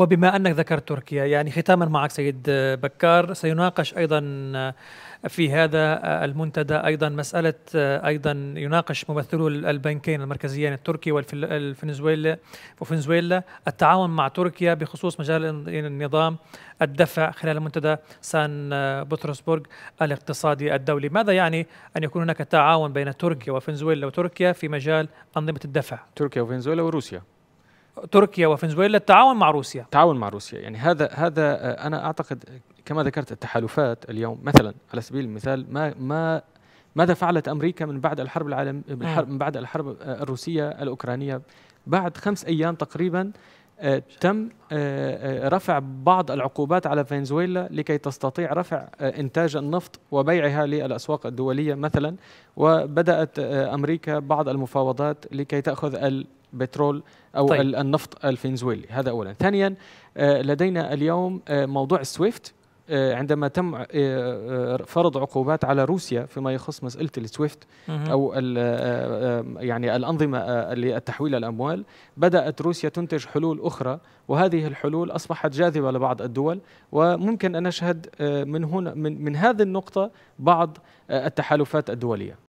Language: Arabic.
وبما انك ذكرت تركيا يعني ختاما معك سيد بكار سيناقش ايضا في هذا المنتدى ايضا مساله ايضا يناقش ممثلو البنكين المركزيين التركي والفنزويلا وفنزويلا التعاون مع تركيا بخصوص مجال النظام الدفع خلال منتدى سان بطرسبرغ الاقتصادي الدولي، ماذا يعني ان يكون هناك تعاون بين تركيا وفنزويلا وتركيا في مجال انظمه الدفع؟ تركيا وفنزويلا وروسيا تركيا وفنزويلا التعاون مع روسيا تعاون مع روسيا يعني هذا هذا آه، انا اعتقد كما ذكرت التحالفات اليوم مثلا على سبيل المثال ما ما ماذا فعلت امريكا من بعد الحرب العالم من بعد الحرب آه، الروسيه الاوكرانيه بعد خمس ايام تقريبا آه، تم رفع بعض العقوبات على فنزويلا لكي تستطيع رفع انتاج النفط وبيعها للاسواق الدوليه مثلا وبدات امريكا بعض المفاوضات لكي تاخذ بترول او طيب. النفط الفنزويلي هذا اولا ثانيا آه، لدينا اليوم آه، موضوع السويفت آه، عندما تم فرض عقوبات على روسيا فيما يخص مساله السويفت او يعني الانظمه للتحويل الاموال بدات روسيا تنتج حلول اخرى وهذه الحلول اصبحت جاذبه لبعض الدول وممكن ان نشهد من هنا من, من هذه النقطه بعض التحالفات الدوليه